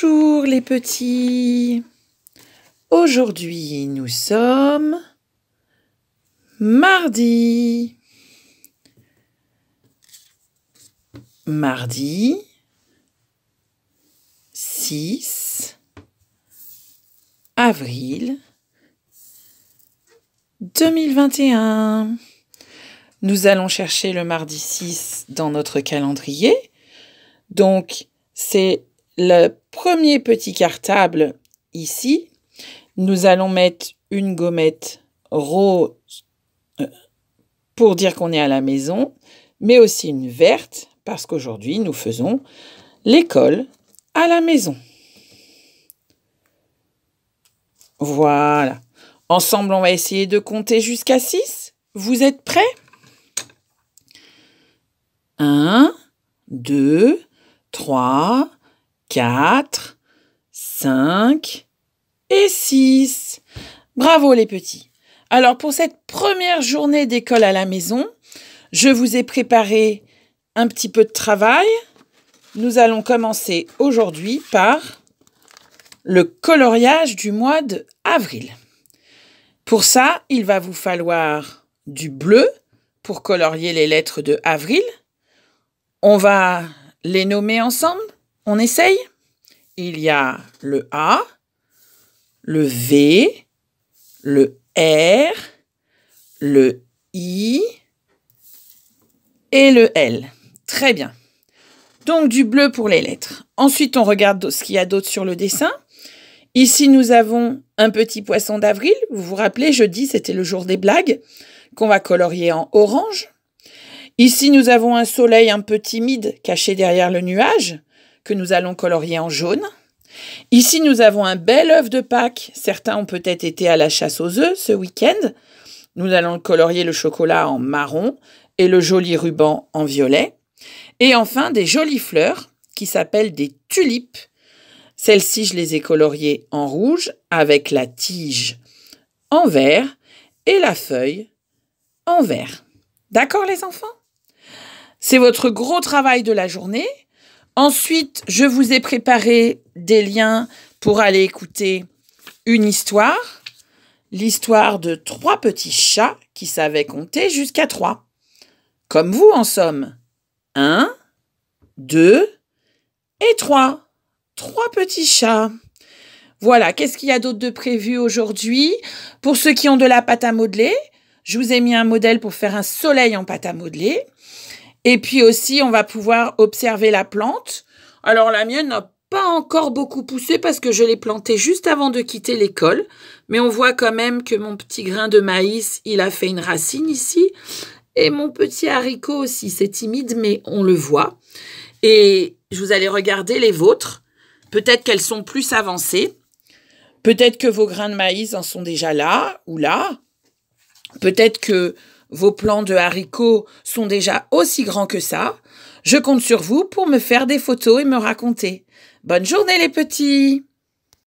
Bonjour les petits. Aujourd'hui, nous sommes mardi. Mardi 6 avril 2021. Nous allons chercher le mardi 6 dans notre calendrier. Donc, c'est le premier petit cartable ici, nous allons mettre une gommette rose euh, pour dire qu'on est à la maison, mais aussi une verte parce qu'aujourd'hui nous faisons l'école à la maison. Voilà. Ensemble, on va essayer de compter jusqu'à 6. Vous êtes prêts 1, 2, 3, 4, 5 et 6. Bravo les petits. Alors pour cette première journée d'école à la maison, je vous ai préparé un petit peu de travail. Nous allons commencer aujourd'hui par le coloriage du mois d'avril. Pour ça, il va vous falloir du bleu pour colorier les lettres de avril. On va les nommer ensemble. On essaye Il y a le A, le V, le R, le I et le L. Très bien. Donc du bleu pour les lettres. Ensuite, on regarde ce qu'il y a d'autre sur le dessin. Ici, nous avons un petit poisson d'avril. Vous vous rappelez, jeudi, c'était le jour des blagues qu'on va colorier en orange. Ici, nous avons un soleil un peu timide caché derrière le nuage que nous allons colorier en jaune. Ici, nous avons un bel œuf de Pâques. Certains ont peut-être été à la chasse aux œufs ce week-end. Nous allons colorier le chocolat en marron et le joli ruban en violet. Et enfin, des jolies fleurs qui s'appellent des tulipes. Celles-ci, je les ai coloriées en rouge avec la tige en vert et la feuille en vert. D'accord les enfants C'est votre gros travail de la journée. Ensuite, je vous ai préparé des liens pour aller écouter une histoire, l'histoire de trois petits chats qui savaient compter jusqu'à trois. Comme vous, en somme. Un, deux et trois. Trois petits chats. Voilà, qu'est-ce qu'il y a d'autre de prévu aujourd'hui Pour ceux qui ont de la pâte à modeler, je vous ai mis un modèle pour faire un soleil en pâte à modeler. Et puis aussi, on va pouvoir observer la plante. Alors la mienne n'a pas encore beaucoup poussé parce que je l'ai plantée juste avant de quitter l'école. Mais on voit quand même que mon petit grain de maïs, il a fait une racine ici. Et mon petit haricot aussi, c'est timide, mais on le voit. Et je vous allez regarder les vôtres. Peut-être qu'elles sont plus avancées. Peut-être que vos grains de maïs en sont déjà là ou là. Peut-être que vos plans de haricots sont déjà aussi grands que ça. Je compte sur vous pour me faire des photos et me raconter. Bonne journée les petits